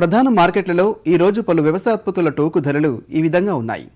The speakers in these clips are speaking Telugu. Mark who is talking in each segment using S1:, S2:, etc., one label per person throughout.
S1: ప్రధాన మార్కెట్లలో ఈరోజు పలు వ్యవసాయోత్పత్తుల టోకు ధరలు
S2: ఈ విధంగా ఉన్నాయి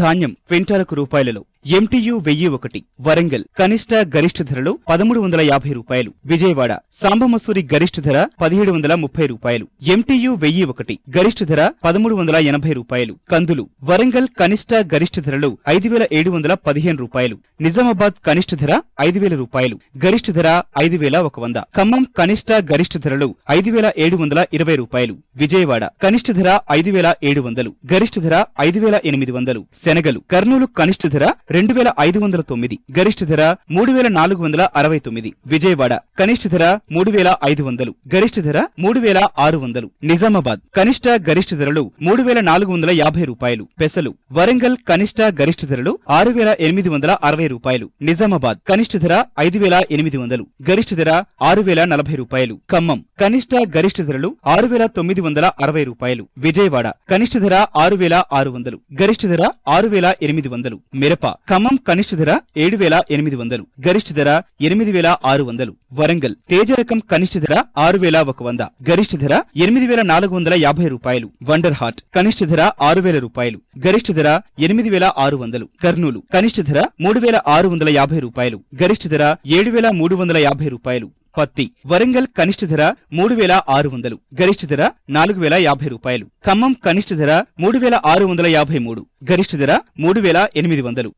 S2: ధాన్యం క్వింటాలకు రూపాయలలో ఎంటీయు వెయ్యి ఒకటి వరంగల్ కనిష్ట గరిష్ట ధరలు పదమూడు వందల యాభై రూపాయలు విజయవాడ సాంబమసూరి గరిష్ట ధర పదిహేడు వందల ముప్పై రూపాయలు ఎంటీయు వెయ్యి ఒకటి గరిష్ట ధర పదమూడు వందల ఎనభై రూపాయలు కందులు వరంగల్ కనిష్ట గరిష్ట ధరలు ఐదు వేల ఏడు వందల పదిహేను రూపాయలు నిజామాబాద్ కనిష్ట ధర ఐదు వేల రూపాయలు గరిష్ట ధర ఐదు వేల ఒక వంద ఖమ్మం కనిష్ట గరిష్ట ధరలు ఐదు వేల ఏడు వందల ఇరవై రూపాయలు విజయవాడ కనిష్ట ధర ఐదు వేల ఏడు వందలు గరిష్ట ధర ఐదు వేల ఎనిమిది వందలు శనగలు కర్నూలు కనిష్ట ధర రెండు వేల ఐదు వందల తొమ్మిది గరిష్ట ధర మూడు వేల నాలుగు వందల అరవై తొమ్మిది విజయవాడ కనిష్ట ధర మూడు వేల ఐదు వందలు గరిష్ట ధర మూడు వేల ఆరు వందలు నిజామాబాద్ కనిష్ట గరిష్ట ధరలు మూడు వేల నాలుగు వందల యాభై రూపాయలు పెసలు వరంగల్ కనిష్ట గరిష్ట ధరలు ఆరు వేల ఎనిమిది వందల అరవై రూపాయలు నిజామాబాద్ కనిష్ట ధర ఐదు వేల ఎనిమిది వందలు గరిష్ట ధర ఆరు వేల నలభై రూపాయలు ఖమ్మం కనిష్ట గరిష్ట ధరలు ఆరు వేల తొమ్మిది వందల అరవై రూపాయలు విజయవాడ కనిష్ట ధర ఆరు వేల ఆరు వందలు గరిష్ట ధర ఆరు వేల ఎనిమిది వందలు మిరప ఖమ్మం కనిష్ట ధర ఏడు వేల ఎనిమిది వందలు గరిష్ట ధర ఎనిమిది వేల ఆరు వందలు వరంగల్ తేజ రకం కనిష్ట ధర ఆరు వేల ఒక వంద గరిష్ట ధర ఎనిమిది వేల నాలుగు వందల యాభై రూపాయలు వండర్ హార్ట్ కనిష్ట ధర ఆరు వేల రూపాయలు గరిష్ట ధర ఎనిమిది వేల ఆరు వందలు కర్నూలు కనిష్ట ధర మూడు వేల ఆరు వందల యాభై రూపాయలు గరిష్ట ధర ఏడు వేల మూడు వందల యాభై రూపాయలు పత్తి వరంగల్ కనిష్ట ధర మూడు వేల ఆరు వందలు గరిష్ట ధర నాలుగు వేల యాభై రూపాయలు ఖమ్మం కనిష్ట ధర మూడు వేల ఆరు వందల యాభై మూడు గరిష్ట ధర మూడు వేల ఎనిమిది వందలు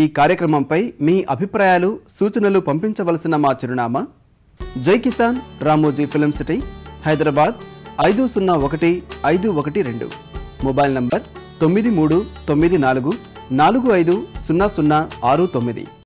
S2: ఈ కార్యక్రమంపై
S1: మీ అభిప్రాయాలు సూచనలు పంపించవలసిన మా చిరునామా జై కిసాన్ రామోజీ ఫిలిం సిటీ హైదరాబాద్ ఐదు సున్నా ఒకటి ఐదు ఒకటి రెండు మొబైల్ నంబర్ తొమ్మిది మూడు తొమ్మిది నాలుగు నాలుగు ఐదు సున్నా సున్నా ఆరు తొమ్మిది